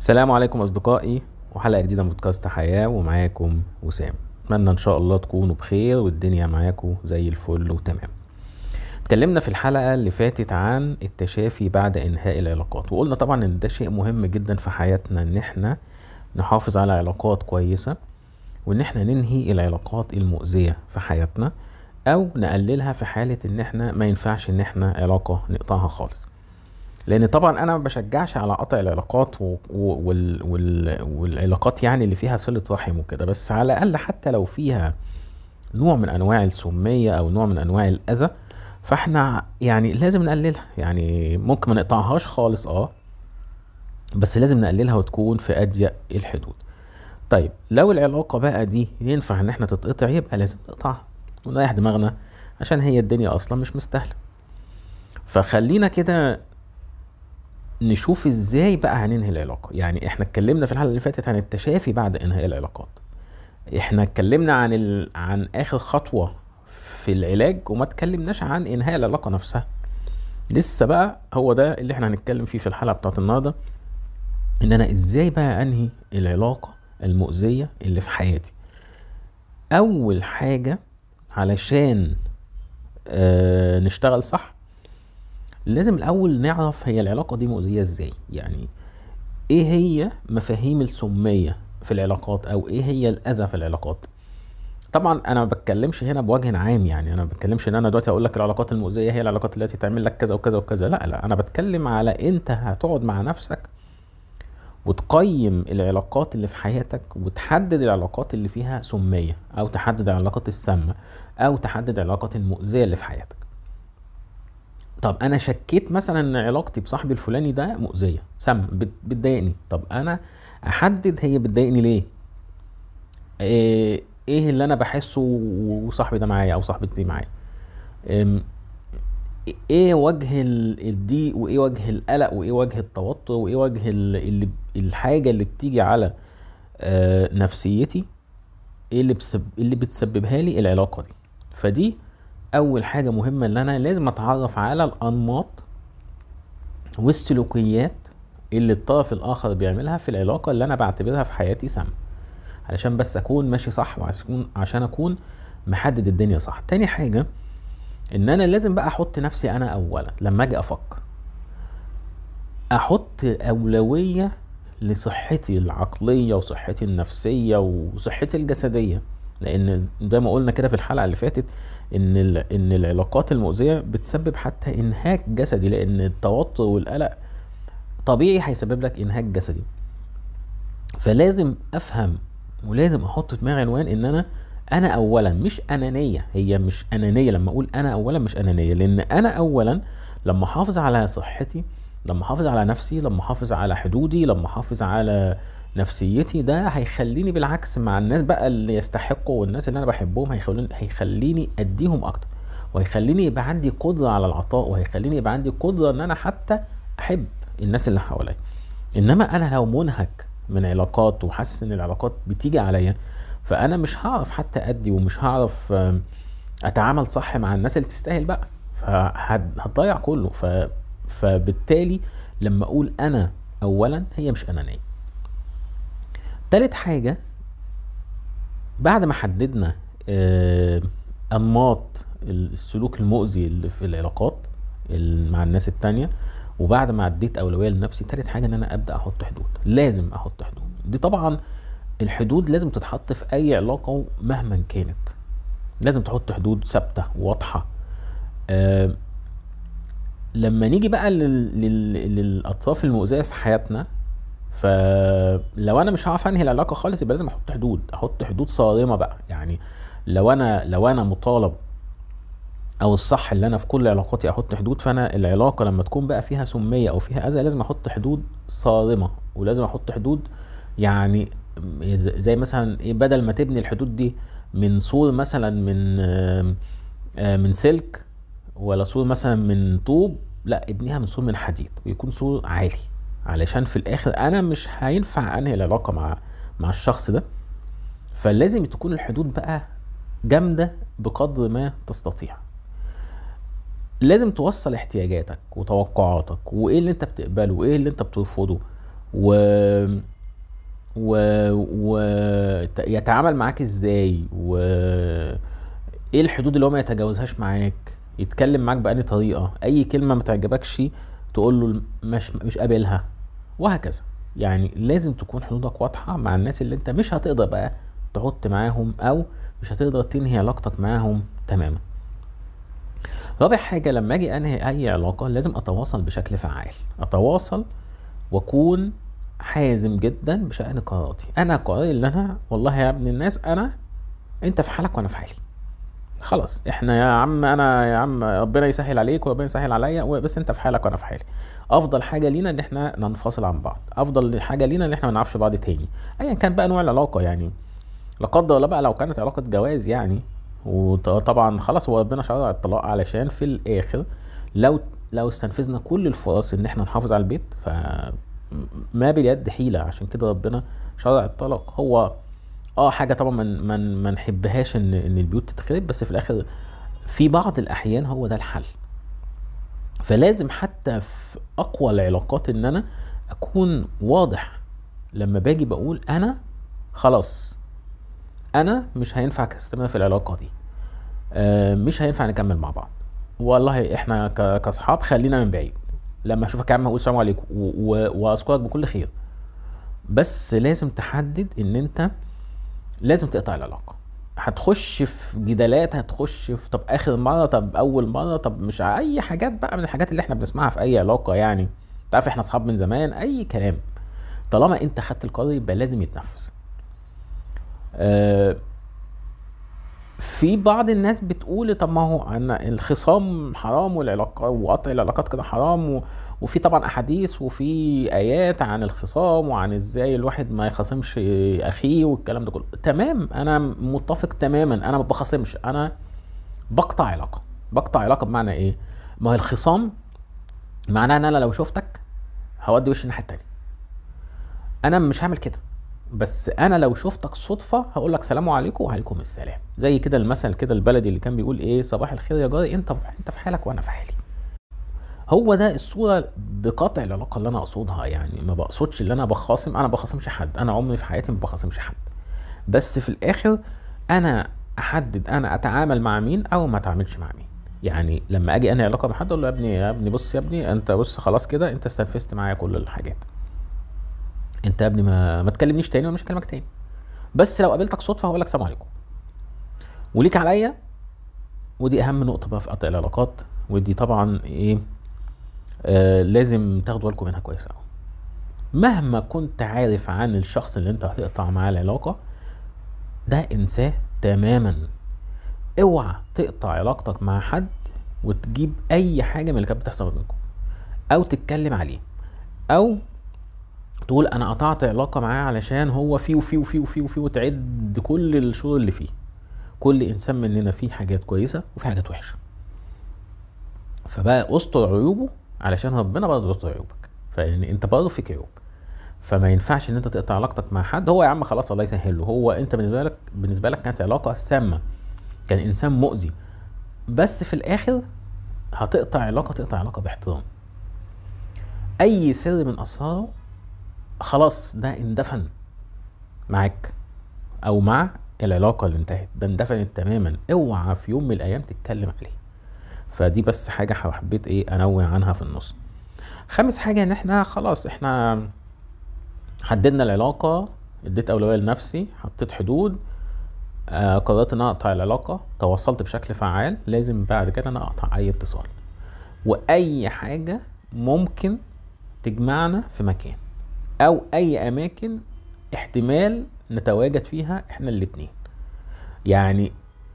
السلام عليكم اصدقائي وحلقه جديده من بودكاست حياه ومعاكم وسام اتمنى ان شاء الله تكونوا بخير والدنيا معاكم زي الفل وتمام اتكلمنا في الحلقه اللي فاتت عن التشافي بعد انهاء العلاقات وقلنا طبعا ان ده شيء مهم جدا في حياتنا ان احنا نحافظ على علاقات كويسه وان احنا ننهي العلاقات المؤذيه في حياتنا او نقللها في حاله ان احنا ما ينفعش ان احنا علاقه نقطعها خالص لان طبعا انا ما بشجعش على قطع العلاقات و... وال... وال... والعلاقات يعني اللي فيها صله رحم وكده بس على الاقل حتى لو فيها نوع من انواع السميه او نوع من انواع الاذى فاحنا يعني لازم نقللها يعني ممكن ما نقطعهاش خالص اه بس لازم نقللها وتكون في اضيق الحدود طيب لو العلاقه بقى دي ينفع ان احنا تتقطع يبقى لازم نقطعها ونريح دماغنا عشان هي الدنيا اصلا مش مستاهله فخلينا كده نشوف ازاي بقى هننهي العلاقه يعني احنا اتكلمنا في الحلقه اللي فاتت عن التشافي بعد انهاء العلاقات احنا اتكلمنا عن ال... عن اخر خطوه في العلاج وما اتكلمناش عن انهاء العلاقه نفسها لسه بقى هو ده اللي احنا هنتكلم فيه في الحلقه بتاعت النهارده ان انا ازاي بقى انهي العلاقه المؤذيه اللي في حياتي اول حاجه علشان آه نشتغل صح لازم الاول نعرف هي العلاقه دي مؤذيه ازاي يعني ايه هي مفاهيم السميه في العلاقات او ايه هي الاذى في العلاقات طبعا انا ما بتكلمش هنا بوجه عام يعني انا ما بتكلمش ان انا دلوقتي اقول لك العلاقات المؤذيه هي العلاقات التي تعمل لك كذا وكذا وكذا لا لا انا بتكلم على انت هتقعد مع نفسك وتقيم العلاقات اللي في حياتك وتحدد العلاقات اللي فيها سميه او تحدد العلاقات السامه او تحدد العلاقات المؤذيه اللي في حياتك طب انا شكيت مثلا ان علاقتي بصاحبي الفلاني ده مؤذيه سم بتضايقني طب انا احدد هي بتضايقني ليه آه، ايه اللي انا بحسه وصاحبي ده معايا او صاحبتي دي معايا ايه وجه الضيق وايه وجه القلق وايه وجه التوتر وايه وجه اللي الحاجه اللي بتيجي على آه، نفسيتي ايه اللي اللي بتسببها لي العلاقه دي فدي اول حاجه مهمه ان انا لازم اتعرف على الانماط والسلوكيات اللي الطرف الاخر بيعملها في العلاقه اللي انا بعتبرها في حياتي سامه علشان بس اكون ماشي صح وعشان عشان اكون محدد الدنيا صح تاني حاجه ان انا لازم بقى احط نفسي انا اولا لما اجي افكر احط اولويه لصحتي العقليه وصحتي النفسيه وصحتي الجسديه لان زي ما قلنا كده في الحلقه اللي فاتت ان ان العلاقات المؤذيه بتسبب حتى انهاك جسدي لان التوتر والقلق طبيعي هيسبب لك انهاك جسدي فلازم افهم ولازم احط في دماغي عنوان ان انا انا اولا مش انانيه هي مش انانيه لما اقول انا اولا مش انانيه لان انا اولا لما احافظ على صحتي لما احافظ على نفسي لما احافظ على حدودي لما احافظ على نفسيتي ده هيخليني بالعكس مع الناس بقى اللي يستحقوا والناس اللي انا بحبهم هيخليني هيخليني اديهم اكتر وهيخليني يبقى عندي قدره على العطاء وهيخليني يبقى عندي قدره ان انا حتى احب الناس اللي حواليا انما انا لو منهك من علاقات وحاسس ان العلاقات بتيجي عليا فانا مش هعرف حتى ادي ومش هعرف اتعامل صح مع الناس اللي تستاهل بقى فهتضيع كله ف... فبالتالي لما اقول انا اولا هي مش انانيه تالت حاجة بعد ما حددنا آه، أنماط السلوك المؤذي اللي في العلاقات مع الناس التانية وبعد ما عديت أولوية لنفسي تالت حاجة إن أنا أبدأ أحط حدود لازم أحط حدود دي طبعا الحدود لازم تتحط في أي علاقة مهما كانت لازم تحط حدود ثابتة واضحة آه، لما نيجي بقى للاطراف المؤذيه في حياتنا فلو انا مش هعرف انهي العلاقه خالص يبقى لازم احط حدود احط حدود صارمه بقى يعني لو انا لو انا مطالب او الصح اللي انا في كل علاقاتي احط حدود فانا العلاقه لما تكون بقى فيها سميه او فيها اذى لازم احط حدود صارمه ولازم احط حدود يعني زي مثلا ايه بدل ما تبني الحدود دي من سور مثلا من آه، من سلك ولا سور مثلا من طوب لا ابنيها من سور من حديد ويكون سور عالي علشان في الاخر انا مش هينفع انهي العلاقه مع مع الشخص ده فلازم تكون الحدود بقى جامده بقدر ما تستطيع لازم توصل احتياجاتك وتوقعاتك وايه اللي انت بتقبله وايه اللي انت بترفضه و و, و... يتعامل معاك ازاي و ايه الحدود اللي هو ما يتجاوزهاش معاك يتكلم معاك بأي طريقة اي كلمة ما تعجبكش تقول له مش مش قابلها وهكذا يعني لازم تكون حدودك واضحه مع الناس اللي انت مش هتقدر بقى تحط معاهم او مش هتقدر تنهي علاقتك معاهم تماما رابع حاجة لما أجي أنهي أي علاقة لازم أتواصل بشكل فعال أتواصل وأكون حازم جدا بشأن قراراتي أنا قراري اللي أنا والله يا ابن الناس أنا أنت في حالك وأنا في حالي خلاص احنا يا عم انا يا عم ربنا يسهل عليك وربنا يسهل عليا بس انت في حالك وانا في حالي افضل حاجه لينا ان احنا ننفصل عن بعض افضل حاجه لينا ان احنا ما نعرفش بعض تاني ايا كان بقى نوع العلاقه يعني لا قدر الله بقى لو كانت علاقه جواز يعني وطبعا خلاص هو ربنا شرع الطلاق علشان في الاخر لو لو استنفذنا كل الفرص ان احنا نحافظ على البيت ف ما باليد حيله عشان كده ربنا شرع الطلاق هو اه حاجه طبعا ما من ما نحبهاش ان ان البيوت تتخرب بس في الاخر في بعض الاحيان هو ده الحل فلازم حتى في اقوى العلاقات ان انا اكون واضح لما باجي بقول انا خلاص انا مش هينفع استمر في العلاقه دي آه مش هينفع نكمل مع بعض والله احنا كاصحاب خلينا من بعيد لما اشوفك يا عم اقول السلام عليكم واذكرك بكل خير بس لازم تحدد ان انت لازم تقطع العلاقه هتخش في جدالات هتخش في طب اخر مره طب اول مره طب مش اي حاجات بقى من الحاجات اللي احنا بنسمعها في اي علاقه يعني تعرف احنا اصحاب من زمان اي كلام طالما انت خدت القرار يبقى لازم يتنفذ آه في بعض الناس بتقول طب ما هو انا الخصام حرام والعلاقه وقطع العلاقات كده حرام و... وفي طبعا احاديث وفي ايات عن الخصام وعن ازاي الواحد ما يخاصمش اخيه والكلام ده كله تمام انا متفق تماما انا ما بخاصمش انا بقطع علاقه بقطع علاقه بمعنى ايه ما هو الخصام معناه ان انا لو شفتك هودي وشي الناحيه التانيه انا مش هعمل كده بس انا لو شفتك صدفه هقول لك سلام عليكم وعليكم السلام زي كده المثل كده البلدي اللي كان بيقول ايه صباح الخير يا جاري انت انت في حالك وانا في حالي هو ده الصوره بقطع العلاقه اللي انا اقصدها يعني ما بقصدش اللي انا بخاصم انا بخاصمش حد انا عمري في حياتي ما بخاصمش حد بس في الاخر انا احدد انا اتعامل مع مين او ما اتعاملش مع مين يعني لما اجي انا علاقه مع حد اقول له يا ابني يا ابني بص يا ابني انت بص خلاص كده انت استنفذت معايا كل الحاجات انت يا ابني ما, ما تكلمنيش تاني وانا مش هكلمك تاني بس لو قابلتك صدفه هقول لك سلام عليكم وليك عليا ودي اهم نقطه بقى في قطع العلاقات ودي طبعا ايه آه، لازم تاخدوا بالكم منها كويس قوي مهما كنت عارف عن الشخص اللي انت هتقطع معاه العلاقه ده انساه تماما اوعى تقطع علاقتك مع حد وتجيب اي حاجه من اللي كانت بتحصل بينكم او تتكلم عليه او تقول انا قطعت علاقه معاه علشان هو فيه وفيه وفيه وفيه وفيه وتعد كل الشغل اللي فيه كل انسان مننا فيه حاجات كويسه وفيه حاجات وحشه فبقى استر عيوبه علشان ربنا برضه يستر عيوبك فان انت برضه فيك عيوب فما ينفعش ان انت تقطع علاقتك مع حد هو يا عم خلاص الله يسهل له هو انت بالنسبه لك بالنسبه لك كانت علاقه سامه كان انسان مؤذي بس في الاخر هتقطع علاقه تقطع علاقه باحترام اي سر من اسراره خلاص ده اندفن معاك او مع العلاقه اللي انتهت ده اندفنت تماما اوعى في يوم من الايام تتكلم عليه فدي بس حاجه حبيت ايه انوه عنها في النص خامس حاجه ان احنا خلاص احنا حددنا العلاقه اديت اولويه لنفسي حطيت حدود آه قررت ان انا اقطع العلاقه تواصلت بشكل فعال لازم بعد كده انا اقطع اي اتصال واي حاجه ممكن تجمعنا في مكان او اي اماكن احتمال نتواجد فيها احنا الاتنين يعني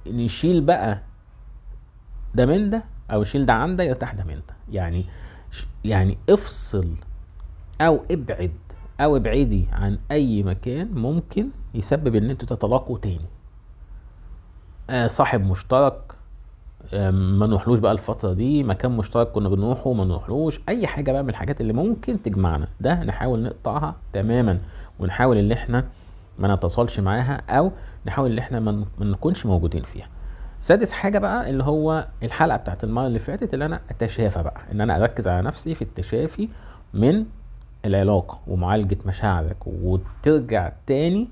نشيل بقى ده من ده او شيل ده عن ده يرتاح ده من ده يعني يعني افصل او ابعد او ابعدي عن اي مكان ممكن يسبب ان انتوا تتلاقوا تاني آه صاحب مشترك آه ما نروحلوش بقى الفتره دي مكان مشترك كنا بنروحه ما نروحلوش اي حاجه بقى من الحاجات اللي ممكن تجمعنا ده نحاول نقطعها تماما ونحاول ان احنا ما نتصلش معاها او نحاول ان احنا ما نكونش موجودين فيها سادس حاجه بقى اللي هو الحلقه بتاعت المره اللي فاتت اللي انا اتشافى بقى ان انا اركز على نفسي في التشافي من العلاقه ومعالجه مشاعرك وترجع تاني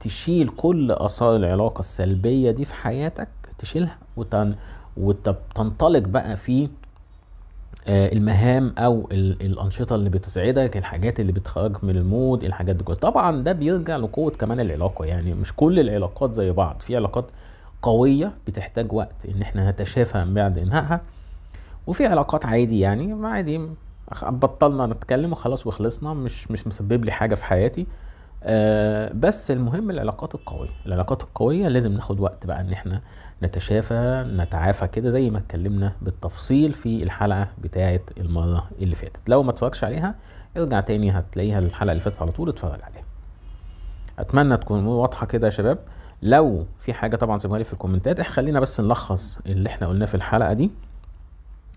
تشيل كل اثار العلاقه السلبيه دي في حياتك تشيلها وتن وتنطلق بقى في آه، المهام او الانشطه اللي بتسعدك الحاجات اللي بتخرجك من المود الحاجات دي كلها طبعا ده بيرجع لقوه كمان العلاقه يعني مش كل العلاقات زي بعض في علاقات قوية بتحتاج وقت ان احنا نتشافى من بعد انهائها وفي علاقات عادي يعني عادي بطلنا نتكلم وخلاص وخلصنا مش مش مسبب لي حاجة في حياتي آه بس المهم العلاقات القوية العلاقات القوية لازم ناخد وقت بقى ان احنا نتشافى نتعافى كده زي ما اتكلمنا بالتفصيل في الحلقة بتاعة المرة اللي فاتت لو ما اتفرجش عليها ارجع تاني هتلاقيها الحلقة اللي فاتت على طول اتفرج عليها اتمنى تكون واضحة كده يا شباب لو في حاجه طبعا سيبوها لي في الكومنتات خلينا بس نلخص اللي احنا قلناه في الحلقه دي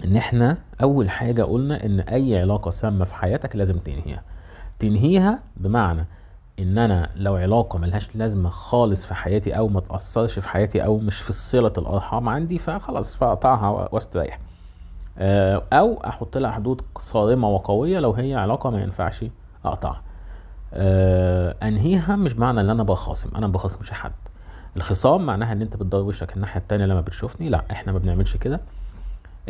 ان احنا اول حاجه قلنا ان اي علاقه سامه في حياتك لازم تنهيها تنهيها بمعنى ان انا لو علاقه ملهاش لازمه خالص في حياتي او ما تاثرش في حياتي او مش في صله الارحام عندي فخلاص فاقطعها واستريح آه، او احط لها حدود صارمه وقويه لو هي علاقه ما ينفعش اقطعها آه، انهيها مش معنى ان انا بخاصم انا ما بخاصمش حد الخصام معناها ان انت بتضوي وشك الناحيه الثانيه لما بتشوفني لا احنا ما بنعملش كده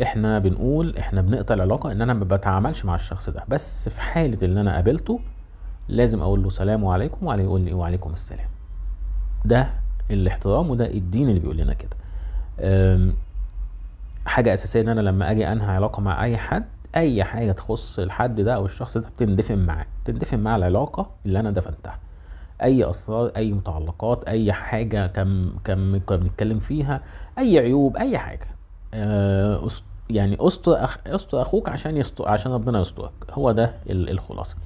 احنا بنقول احنا بنقطع العلاقه ان انا ما بتعاملش مع الشخص ده بس في حاله ان انا قابلته لازم اقول له سلام عليكم وعليه يقول لي وعليكم السلام ده الاحترام وده الدين اللي بيقول لنا كده حاجه اساسيه ان انا لما اجي انهي علاقه مع اي حد اي حاجه تخص الحد ده او الشخص ده بتندفن معاه بتندفن مع العلاقه اللي انا دفنتها اي اسرار اي متعلقات اي حاجه كم كم كنا بنتكلم فيها اي عيوب اي حاجه آه، يعني استر أخ... استر اخوك عشان يستر عشان ربنا يسترك هو ده الخلاصه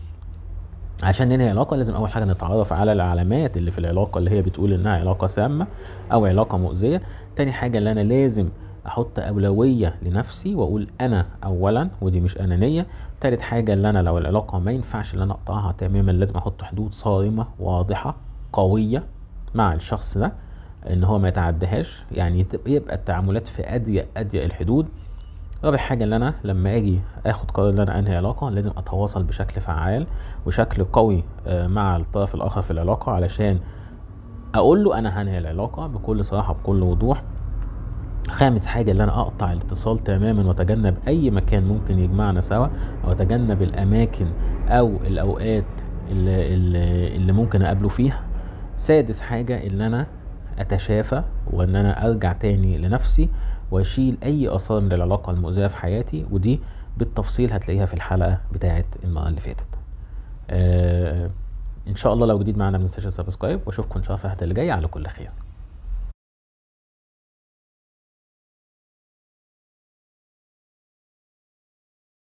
عشان ننهي علاقة لازم أول حاجة نتعرف على العلامات اللي في العلاقة اللي هي بتقول إنها علاقة سامة أو علاقة مؤذية، تاني حاجة اللي أنا لازم احط اولويه لنفسي واقول انا اولا ودي مش انانيه تالت حاجه اللي انا لو العلاقه ما ينفعش ان انا اقطعها تماما لازم احط حدود صارمه واضحه قويه مع الشخص ده ان هو ما يتعدهاش يعني يبقى التعاملات في اضيق اضيق الحدود رابع حاجة اللي أنا لما أجي آخد قرار إن أنا أنهي علاقة لازم أتواصل بشكل فعال وشكل قوي آه، مع الطرف الآخر في العلاقة علشان أقول له أنا هنهي العلاقة بكل صراحة بكل وضوح خامس حاجة اللي أنا أقطع الاتصال تماما وأتجنب أي مكان ممكن يجمعنا سوا أو أتجنب الأماكن أو الأوقات اللي, اللي, اللي ممكن أقابله فيها سادس حاجة إن أنا أتشافى وإن أنا أرجع تاني لنفسي وأشيل أي آثار من العلاقة المؤذية في حياتي ودي بالتفصيل هتلاقيها في الحلقة بتاعة المرة اللي فاتت آه ان شاء الله لو جديد معانا ما تنساش سبسكرايب واشوفكم ان شاء الله في الحلقه اللي جايه على كل خير